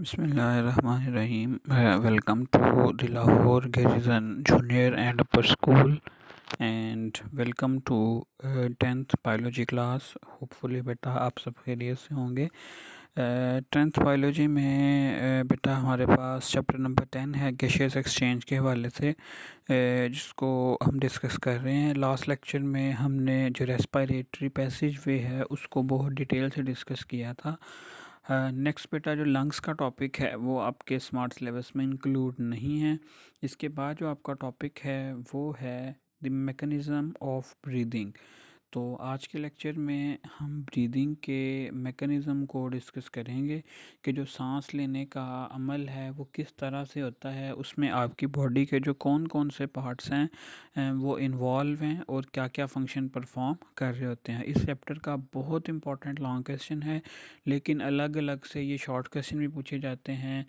बसमीम welcome to the Lahore Garrison junior and upper school and welcome to tenth biology class hopefully बेटा आप सब खेरियत से होंगे टेंथ uh, बायोलॉजी में uh, बेटा हमारे पास चैप्टर नंबर टेन है गैशियस एक्सचेंज के हवाले से uh, जिसको हम डिस्कस कर रहे हैं लास्ट लेक्चर में हमने जो रेस्पायरेटरी पैसेज वे है उसको बहुत डिटेल से डिस्कस किया था नेक्स्ट बेटा जो लंग्स का टॉपिक है वो आपके स्मार्ट सिलेबस में इंक्लूड नहीं है इसके बाद जो आपका टॉपिक है वो है द मेकनिज़म ऑफ ब्रीदिंग तो आज के लेक्चर में हम ब्रीदिंग के मेकनिज़म को डिस्कस करेंगे कि जो सांस लेने का अमल है वो किस तरह से होता है उसमें आपकी बॉडी के जो कौन कौन से पार्ट्स हैं वो इन्वॉल्व हैं और क्या क्या फंक्शन परफॉर्म कर रहे होते हैं इस चैप्टर का बहुत इंपॉर्टेंट लॉन्ग क्वेश्चन है लेकिन अलग अलग से ये शॉर्ट क्वेश्चन भी पूछे जाते हैं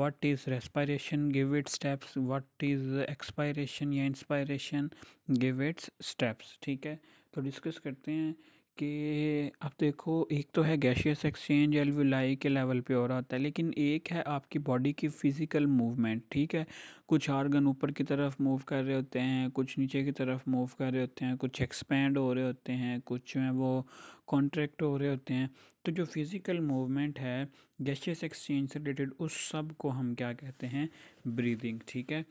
what is respiration give it steps what is expiration या इंस्पायरेशन गिव इट्स स्टेप्स ठीक है तो डिस्कस करते हैं कि अब देखो एक तो है गैशियस एक्सचेंज एलविलाई के लेवल पे हो रहा होता है लेकिन एक है आपकी बॉडी की फ़िज़िकल मूवमेंट ठीक है कुछ आर्गन ऊपर की तरफ मूव कर रहे होते हैं कुछ नीचे की तरफ मूव कर रहे होते हैं कुछ एक्सपेंड हो रहे होते हैं कुछ है वो कॉन्ट्रैक्ट हो रहे होते हैं तो जो फ़िज़िकल मूवमेंट है गैशियस एक्सचेंज से रिलेटेड उस सब को हम क्या कहते हैं ब्रीदिंग ठीक है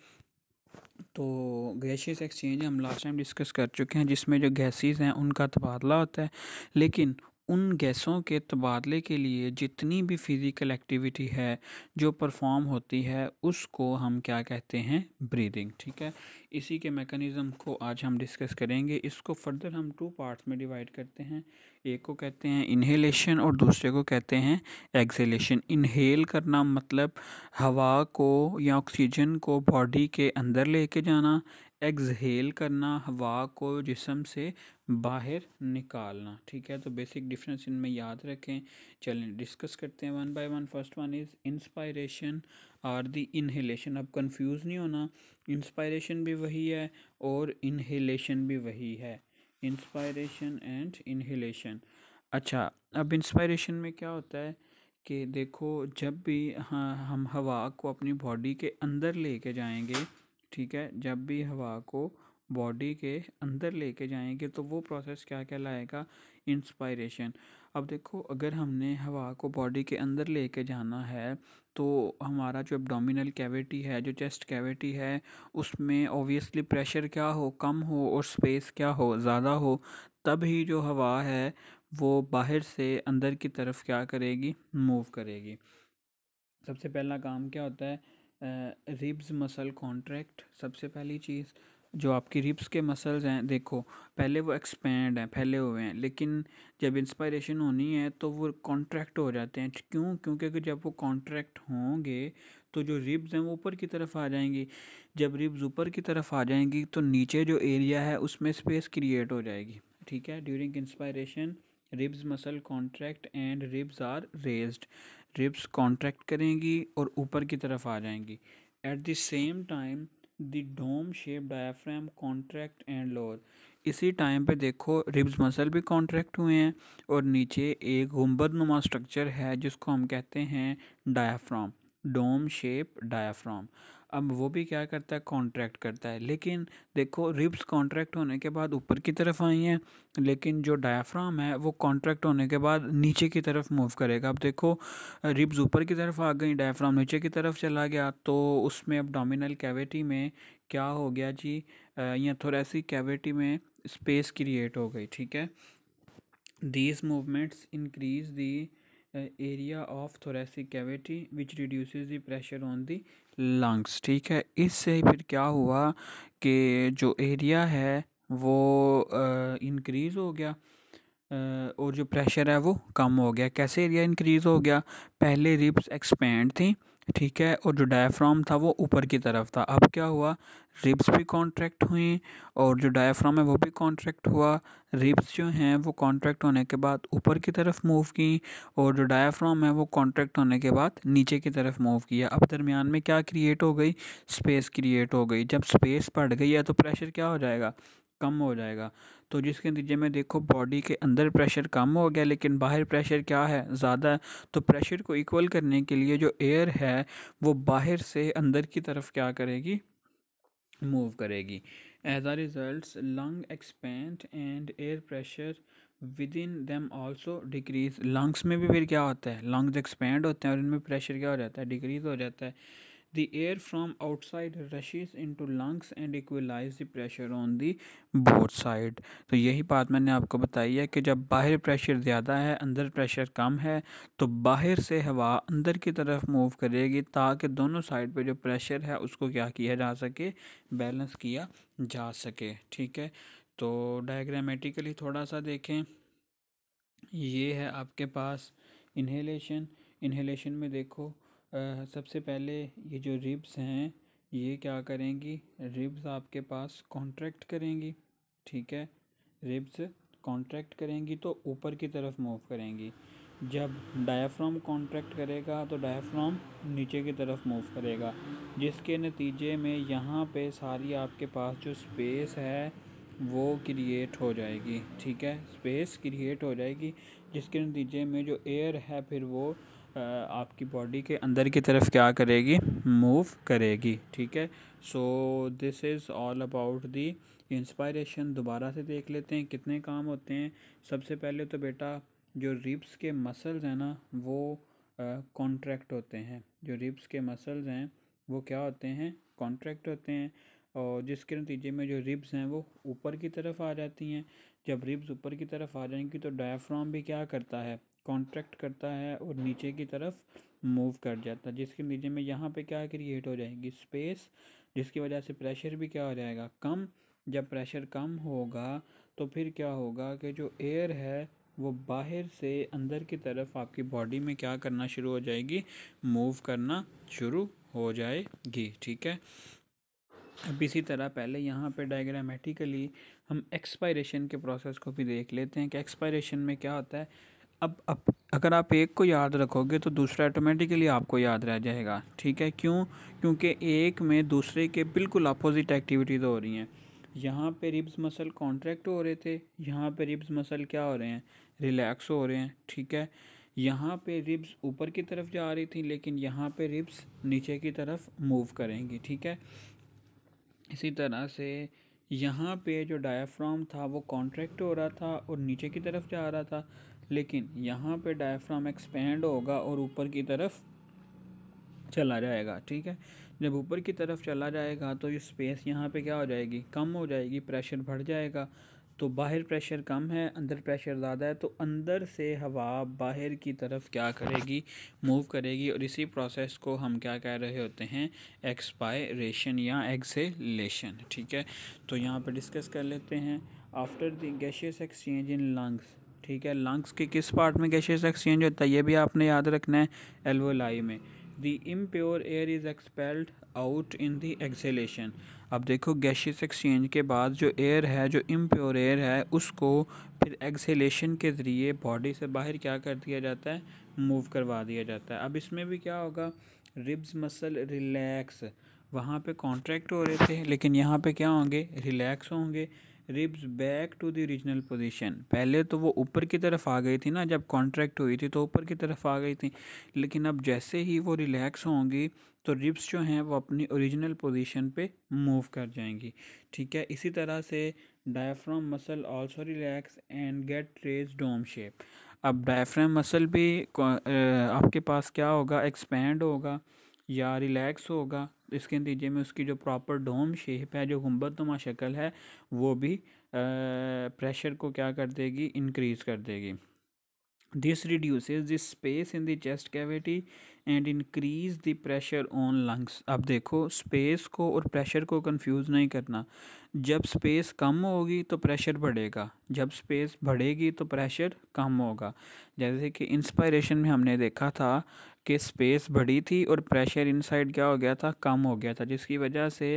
तो गैसीज एक्सचेंज हम लास्ट टाइम डिस्कस कर चुके हैं जिसमें जो गैसेस हैं उनका तबादला होता है लेकिन उन गैसों के तबादले के लिए जितनी भी फिज़िकल एक्टिविटी है जो परफॉर्म होती है उसको हम क्या कहते हैं ब्रीदिंग ठीक है इसी के मेकनिज़म को आज हम डिस्कस करेंगे इसको फर्दर हम टू पार्ट्स में डिवाइड करते हैं एक को कहते हैं इन्हेलेशन और दूसरे को कहते हैं एक्सेलेशन इन्हेल करना मतलब हवा को या ऑक्सीजन को बॉडी के अंदर लेके जाना एक्सहेल करना हवा को जिसम से बाहर निकालना ठीक है तो बेसिक डिफरेंस इनमें याद रखें चलें डिस्कस करते हैं one by one first one is inspiration or the inhalation अब कंफ्यूज नहीं होना इंस्पायरेशन भी वही है और इनहेलेशन भी वही है इंस्पायरेशन एंड इनहेलेशन अच्छा अब इंस्पायरेशन में क्या होता है कि देखो जब भी हाँ हम हवा को अपनी बॉडी के अंदर लेके जाएंगे ठीक है जब भी हवा को बॉडी के अंदर लेके जाएंगे तो वो प्रोसेस क्या कहलाएगा इंस्पायरेशन अब देखो अगर हमने हवा को बॉडी के अंदर लेके जाना है तो हमारा जो एब्डोमिनल कैविटी है जो चेस्ट कैविटी है उसमें ओबियसली प्रेशर क्या हो कम हो और स्पेस क्या हो ज़्यादा हो तब ही जो हवा है वो बाहर से अंदर की तरफ क्या करेगी मूव करेगी सबसे पहला काम क्या होता है रिब्स मसल कॉन्ट्रैक्ट सबसे पहली चीज़ जो आपकी रिब्स के मसल्स हैं देखो पहले वो एक्सपेंड हैं फैले हुए हैं लेकिन जब इंस्पायरेशन होनी है तो वो कॉन्ट्रैक्ट हो जाते हैं क्यों क्योंकि जब वो कॉन्ट्रैक्ट होंगे तो जो रिब्स हैं वो ऊपर की तरफ आ जाएंगी जब रिब्स ऊपर की तरफ आ जाएंगी तो नीचे जो एरिया है उसमें स्पेस क्रिएट हो जाएगी ठीक है during inspiration ribs muscle contract and ribs are raised ribs contract करेंगी और ऊपर की तरफ आ जाएंगी at the same time the dome shape diaphragm contract and lower इसी टाइम पे देखो रिब्स मसल भी कॉन्ट्रैक्ट हुए हैं और नीचे एक गुम्बद नुमा स्ट्रक्चर है जिसको हम कहते हैं डायाफ्राम डोम शेप डायाफ्राम अब वो भी क्या करता है कॉन्ट्रैक्ट करता है लेकिन देखो रिब्स कॉन्ट्रैक्ट होने के बाद ऊपर की तरफ आई हैं लेकिन जो डायाफ्राम है वो कॉन्ट्रैक्ट होने के बाद नीचे की तरफ मूव करेगा अब देखो रिब्स ऊपर की तरफ आ गई डायाफ्राम नीचे की तरफ चला गया तो उसमें अब डोमिनल कैविटी में क्या हो गया जी या थोरेसिक कैविटी में स्पेस क्रिएट हो गई ठीक है these movements increase the area of thoracic cavity which reduces reduces pressure on the lungs ठीक है इससे फिर क्या हुआ कि जो एरिया है वो इंक्रीज़ हो गया और जो प्रेशर है वो कम हो गया कैसे एरिया इंक्रीज़ हो गया पहले रिब्स एक्सपेंड थी ठीक है और जो डायाफ्राम था वो ऊपर की तरफ था अब क्या हुआ रिब्स भी कॉन्ट्रैक्ट हुई और जो डायाफ्राम है वो भी कॉन्ट्रैक्ट हुआ रिब्स जो हैं वो कॉन्ट्रैक्ट होने के बाद ऊपर की तरफ मूव की और जो डायाफ्राम है वो कॉन्ट्रैक्ट होने के बाद नीचे की तरफ मूव किया अब दरमियान में क्या क्रिएट हो गई स्पेस क्रिएट हो गई जब स्पेस बढ़ गई है तो प्रेशर क्या हो जाएगा कम हो जाएगा तो जिसके नतीजे में देखो बॉडी के अंदर प्रेशर कम हो गया लेकिन बाहर प्रेशर क्या है ज़्यादा है तो प्रेशर को इक्वल करने के लिए जो एयर है वो बाहर से अंदर की तरफ क्या करेगी मूव करेगी as a result lung expand and air pressure within them also decrease lungs में भी फिर क्या होता है लंग्स एक्सपेंड होते हैं और इनमें प्रेशर क्या हो जाता है डिक्रीज़ हो जाता है The air from outside rushes into lungs and equalize the pressure on the both side. तो यही बात मैंने आपको बताई है कि जब बाहर प्रेशर ज़्यादा है अंदर प्रेशर कम है तो बाहर से हवा अंदर की तरफ मूव करेगी ताकि दोनों साइड पर जो प्रेशर है उसको क्या किया जा सके बैलेंस किया जा सके ठीक है तो डायग्रामेटिकली थोड़ा सा देखें ये है आपके पास इन्हेलेशन इन्हेलेशन में देखो सबसे पहले ये जो रिब्स हैं ये क्या करेंगी रिब्स आपके पास कॉन्ट्रैक्ट करेंगी ठीक है रिब्स कॉन्ट्रैक्ट करेंगी तो ऊपर की तरफ मूव करेंगी जब डायाफ्राम कॉन्ट्रैक्ट करेगा तो डायाफ्राम नीचे की तरफ मूव करेगा जिसके नतीजे में यहाँ पे सारी आपके पास जो स्पेस है वो क्रिएट हो जाएगी ठीक है स्पेस क्रिएट हो जाएगी जिसके नतीजे में जो एयर है फिर वो आपकी बॉडी के अंदर की तरफ क्या करेगी मूव करेगी ठीक है so this is all about the inspiration दोबारा से देख लेते हैं कितने काम होते हैं सबसे पहले तो बेटा जो रिब्स के मसल्स हैं ना वो कॉन्ट्रैक्ट होते हैं जो रिब्स के मसल्स हैं वो क्या होते हैं कॉन्ट्रैक्ट होते हैं और जिसके नतीजे में जो रिब्स हैं वो ऊपर की तरफ आ जाती हैं जब रिब्स ऊपर की तरफ आ जाएंगी तो डायाफ्राम भी क्या करता है कॉन्ट्रैक्ट करता है और नीचे की तरफ मूव कर जाता है जिसके नीचे में यहाँ पे क्या क्रिएट हो जाएगी स्पेस जिसकी वजह से प्रेशर भी क्या हो जाएगा कम जब प्रेशर कम होगा तो फिर क्या होगा कि जो एयर है वो बाहर से अंदर की तरफ आपकी बॉडी में क्या करना शुरू हो जाएगी मूव करना शुरू हो जाएगी ठीक है अब इसी तरह पहले यहाँ पे डायग्रामेटिकली हम एक्सपायरेशन के प्रोसेस को भी देख लेते हैं कि एक्सपायरेशन में क्या होता है अब अब अगर आप एक को याद रखोगे तो दूसरा ऑटोमेटिकली आपको याद रह जाएगा ठीक है क्यों क्योंकि एक में दूसरे के बिल्कुल अपोजिट एक्टिविटीज़ हो रही हैं यहाँ पे रिब्स मसल कॉन्ट्रैक्ट हो रहे थे यहाँ पे रिब्स मसल क्या हो रहे हैं रिलैक्स हो रहे हैं ठीक है यहाँ पे रिब्स ऊपर की तरफ जा रही थी लेकिन यहाँ पे रिब्स नीचे की तरफ मूव करेंगी ठीक है इसी तरह से यहाँ पे जो डायाफ्राम था वो कॉन्ट्रैक्ट हो रहा था और नीचे की तरफ जा रहा था लेकिन यहाँ पे डायफ्राम एक्सपेंड होगा और ऊपर की तरफ चला जाएगा ठीक है जब ऊपर की तरफ चला जाएगा तो ये स्पेस यहाँ पे क्या हो जाएगी कम हो जाएगी प्रेशर बढ़ जाएगा तो बाहर प्रेशर कम है अंदर प्रेशर ज़्यादा है तो अंदर से हवा बाहर की तरफ क्या करेगी मूव करेगी और इसी प्रोसेस को हम क्या कह रहे होते हैं एक्सपायरेशन या एक्सेलेशन ठीक है तो यहाँ पर डिस्कस कर लेते हैं after the gaseous exchange in lungs ठीक है लंग्स के किस पार्ट में गैशियस एक्सचेंज होता है ये भी आपने याद रखना है एलवोलाई में the impure air is expelled out in the exhalation अब देखो गैशियस एक्सचेंज के बाद जो एयर है जो इम्प्योर एयर है उसको फिर एक्सेलेशन के ज़रिए बॉडी से बाहर क्या कर दिया जाता है मूव करवा दिया जाता है अब इसमें भी क्या होगा रिब्स मसल रिलैक्स वहाँ पे कॉन्ट्रैक्ट हो रहे थे लेकिन यहाँ पे क्या होंगे रिलैक्स होंगे ribs back to the original position पहले तो वो ऊपर की तरफ आ गई थी ना जब कॉन्ट्रैक्ट हुई थी तो ऊपर की तरफ आ गई थी लेकिन अब जैसे ही वो रिलैक्स होंगी तो रिब्स जो हैं वो अपनी ओरिजिनल पोजीशन पे मूव कर जाएंगी ठीक है इसी तरह से diaphragm muscle also relax and get raise dome shape अब डायफ्राम मसल भी आपके पास क्या होगा एक्सपेंड होगा या रिलैक्स होगा इसके नतीजे में उसकी जो प्रॉपर डोम शेप है जो गुम्बदनुमा शक्ल है वो भी प्रेशर को क्या कर देगी इंक्रीज़ कर देगी this reduces this space in the chest cavity and increase the pressure on lungs अब देखो स्पेस को और प्रेशर को कंफ्यूज नहीं करना जब स्पेस कम होगी तो प्रेशर बढ़ेगा जब स्पेस बढ़ेगी तो प्रेशर कम होगा जैसे कि इंस्पायरेशन में हमने देखा था कि स्पेस बढ़ी थी और प्रेशर इनसाइड क्या हो गया था कम हो गया था जिसकी वजह से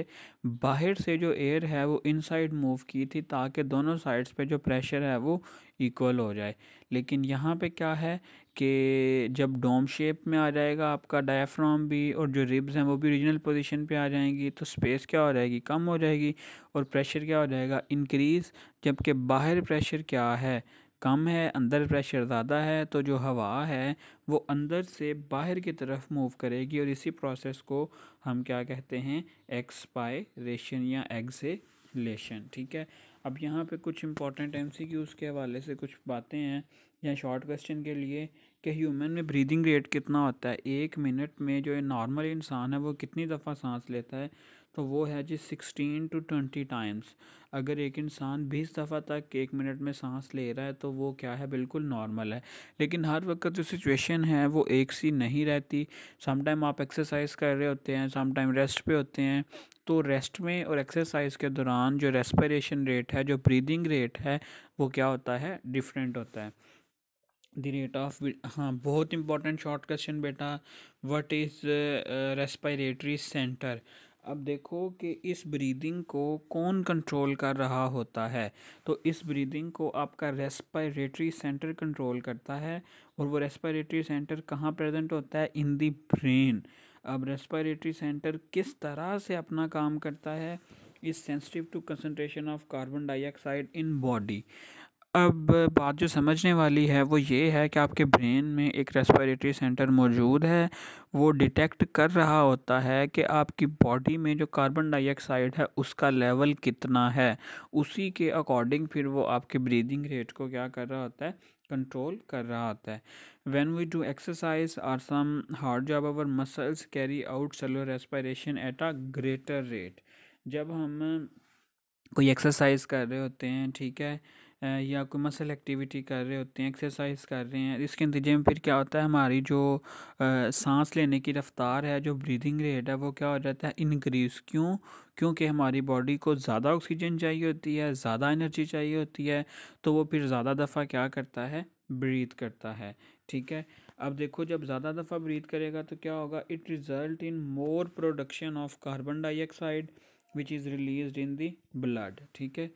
बाहर से जो एयर है वो इनसाइड मूव की थी ताकि दोनों साइड्स पे जो प्रेशर है वो इक्वल हो जाए लेकिन यहाँ पे क्या है कि जब डोम शेप में आ जाएगा आपका डायफ्राम भी और जो रिब्स हैं वो भी ओरिजिनल पोजीशन पे आ जाएंगी तो स्पेस क्या हो जाएगी कम हो जाएगी और प्रेशर क्या हो जाएगा इंक्रीज़ जबकि बाहर प्रेशर क्या है कम है अंदर प्रेशर ज़्यादा है तो जो हवा है वो अंदर से बाहर की तरफ मूव करेगी और इसी प्रोसेस को हम क्या कहते हैं एक्सपायरेशन या एक्सेलेशन ठीक है अब यहाँ पे कुछ इंपॉर्टेंट एमसीक्यूज़ के हवाले से कुछ बातें हैं या शॉर्ट क्वेश्चन के लिए कि ह्यूमन में ब्रीदिंग रेट कितना होता है एक मिनट में जो नॉर्मल इंसान है वो कितनी दफ़ा सांस लेता है तो वो है जी सिक्सटीन टू ट्वेंटी टाइम्स अगर एक इंसान बीस दफ़ा तक एक मिनट में सांस ले रहा है तो वो क्या है बिल्कुल नॉर्मल है लेकिन हर वक्त जो सिचुएशन है वो एक सी नहीं रहती समटाइम आप एक्सरसाइज कर रहे होते हैं समटाइम रेस्ट पे होते हैं तो रेस्ट में और एक्सरसाइज के दौरान जो रेस्परेशन रेट है जो ब्रीदिंग रेट है वो क्या होता है डिफरेंट होता है द रेट ऑफ हाँ बहुत इंपॉर्टेंट शॉर्ट क्वेश्चन बेटा व्हाट इज़ रेस्पिरेटरी सेंटर अब देखो कि इस ब्रीदिंग को कौन कंट्रोल कर रहा होता है तो इस ब्रीदिंग को आपका रेस्पिरेटरी सेंटर कंट्रोल करता है और वो रेस्पिरेटरी सेंटर कहाँ प्रेजेंट होता है इन दी ब्रेन अब रेस्पिरेटरी सेंटर किस तरह से अपना काम करता है is sensitive to concentration of carbon dioxide in body अब बात जो समझने वाली है वो ये है कि आपके ब्रेन में एक रेस्पिरेटरी सेंटर मौजूद है वो डिटेक्ट कर रहा होता है कि आपकी बॉडी में जो कार्बन डाइऑक्साइड है उसका लेवल कितना है उसी के अकॉर्डिंग फिर वो आपके ब्रीदिंग रेट को क्या कर रहा होता है कंट्रोल कर रहा होता है when we do exercise or some hard job our muscles carry out cellular respiration at a greater rate जब हम कोई एक्सरसाइज कर रहे होते हैं ठीक है या कोई मसल एक्टिविटी कर रहे होते हैं एक्सरसाइज कर रहे हैं इसके नतीजे में फिर क्या होता है हमारी जो सांस लेने की रफ़्तार है जो ब्रीदिंग रेट है वो क्या हो जाता है इनक्रीज़ क्यों क्योंकि हमारी बॉडी को ज़्यादा ऑक्सीजन चाहिए होती है ज़्यादा एनर्जी चाहिए होती है तो वो फिर ज़्यादा दफ़ा क्या करता है ब्रीथ करता है ठीक है अब देखो जब ज़्यादा दफ़ा ब्रीथ करेगा तो क्या होगा it result in more production of carbon dioxide which is release in the blood ठीक है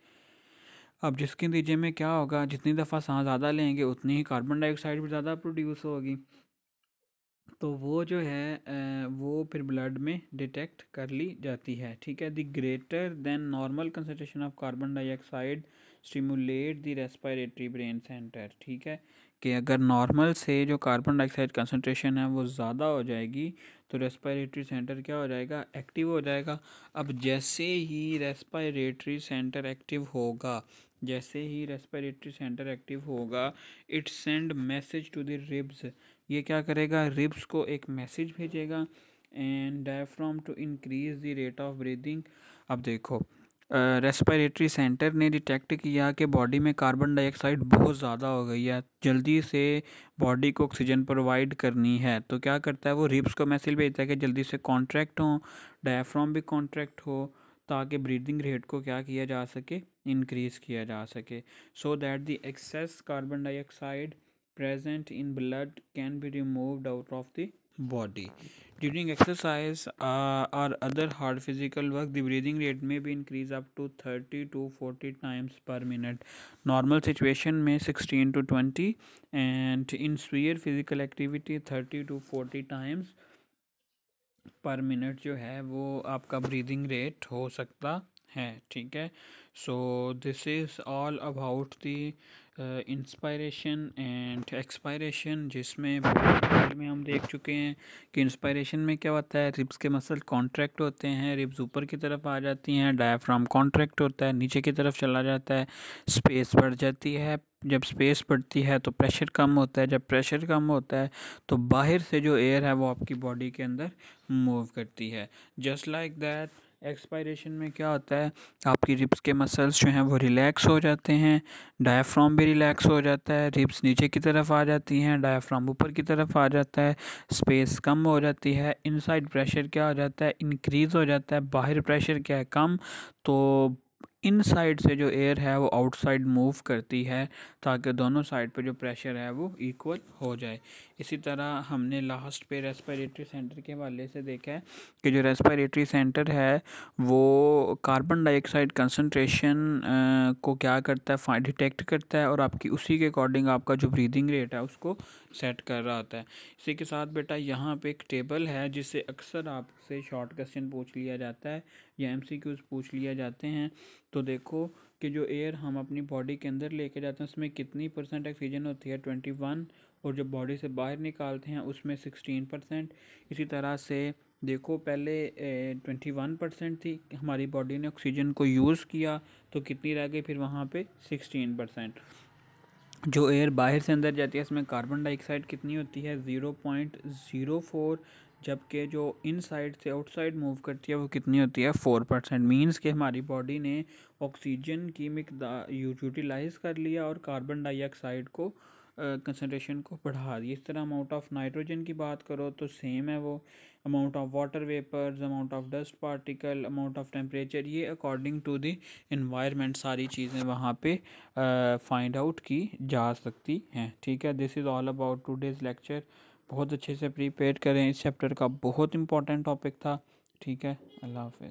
अब जिसके नतीजे में क्या होगा जितनी दफ़ा सांस ज़्यादा लेंगे उतनी ही कार्बन डाइऑक्साइड भी ज़्यादा प्रोड्यूस होगी तो वो जो है वो फिर ब्लड में डिटेक्ट कर ली जाती है ठीक है the greater than normal concentration of carbon dioxide stimulate the respiratory brain centre ठीक है कि अगर नॉर्मल से जो कार्बन डाइऑक्साइड कंसनट्रेशन है वो ज़्यादा हो जाएगी तो रेस्पायरेटरी सेंटर क्या हो जाएगा एक्टिव हो जाएगा अब जैसे ही रेस्पायरेटरी सेंटर एक्टिव होगा जैसे ही रेस्पिरेटरी सेंटर एक्टिव होगा it send message to the ribs ये क्या करेगा रिब्स को एक मैसेज भेजेगा and diaphragm to increase the rate of breathing अब देखो रेस्पिरेटरी uh, सेंटर ने डिटेक्ट किया कि बॉडी में कार्बन डाइऑक्साइड बहुत ज़्यादा हो गई है जल्दी से बॉडी को ऑक्सीजन प्रोवाइड करनी है तो क्या करता है वो रिब्स को मैसेज भेजता है कि जल्दी से कॉन्ट्रैक्ट हो डायफ्राम भी कॉन्ट्रैक्ट हो ताकि ब्रीदिंग रेट को क्या किया जा सके इंक्रीज़ किया जा सके so that the excess carbon dioxide present in blood can be removed out of the body during exercise और other hard physical work the breathing rate में भी increase up to thirty to forty times per minute normal situation में sixteen to twenty and in severe physical activity thirty to forty times per minute जो है वो आपका breathing rate हो सकता है ठीक है so this is all about the uh, inspiration and expiration जिसमें में हम देख चुके हैं कि इंस्पायरेशन में क्या होता है रिब्स के मसल कॉन्ट्रैक्ट होते हैं रिब्स ऊपर की तरफ आ जाती हैं डायाफ्राम कॉन्ट्रैक्ट होता है नीचे की तरफ चला जाता है स्पेस बढ़ जाती है जब स्पेस बढ़ती है तो प्रेशर कम होता है जब प्रेशर कम होता है तो बाहर से जो एयर है वो आपकी बॉडी के अंदर मूव करती है जस्ट लाइक दैट एक्सपायरेशन में क्या होता है आपकी रिब्स के मसल्स जो हैं वो रिलैक्स हो जाते हैं डायफ्राम भी रिलैक्स हो जाता है रिब्स नीचे की तरफ आ जाती हैं डायफ्राम ऊपर की तरफ आ जाता है स्पेस कम हो जाती है इनसाइड प्रेशर क्या हो जाता है इंक्रीज़ हो जाता है बाहर प्रेशर क्या है कम तो इन साइड से जो एयर है वो आउटसाइड मूव करती है ताकि दोनों साइड पे जो प्रेशर है वो इक्वल हो जाए इसी तरह हमने लास्ट पे रेस्पिरेटरी सेंटर के हवाले से देखा है कि जो रेस्पिरेटरी सेंटर है वो कार्बन डाइऑक्साइड कंसनट्रेशन को क्या करता है डिटेक्ट करता है और आपकी उसी के अकॉर्डिंग आपका जो ब्रीदिंग रेट है उसको सेट कर रहा होता है इसी के साथ बेटा यहाँ पे एक टेबल है जिससे अक्सर आपसे शॉर्ट क्वेश्चन पूछ लिया जाता है या एम पूछ लिया जाते हैं तो देखो कि जो एयर हम अपनी बॉडी के अंदर लेके जाते हैं उसमें कितनी परसेंट ऑक्सीजन होती है ट्वेंटी वन और जब बॉडी से बाहर निकालते हैं उसमें सिक्सटीन परसेंट इसी तरह से देखो पहले ट्वेंटी वन परसेंट थी हमारी बॉडी ने ऑक्सीजन को यूज़ किया तो कितनी रह गई फिर वहाँ पे सिक्सटीन परसेंट जो एयर बाहर से अंदर जाती है इसमें कार्बन डाइऑक्साइड कितनी होती है ज़ीरो पॉइंट ज़ीरो फोर जबकि जो इन साइड से आउटसाइड मूव करती है वो कितनी होती है फ़ोर परसेंट मीन्स कि हमारी बॉडी ने ऑक्सीजन की मकदार यूटिलाइज़ कर लिया और कार्बन डाइऑक्साइड को कंसनट्रेशन को बढ़ा दी इस तरह अमाउंट ऑफ नाइट्रोजन की बात करो तो सेम है वो amount of water vapours amount of dust particle amount of temperature ये अकॉर्डिंग टू दी इन्वायरमेंट सारी चीज़ें वहाँ पे फाइंड आउट की जा सकती हैं ठीक है this is all about two days lecture बहुत अच्छे से प्रिपेयर करें इस चैप्टर का बहुत इंपॉर्टेंट टॉपिक था ठीक है अल्लाह हाफ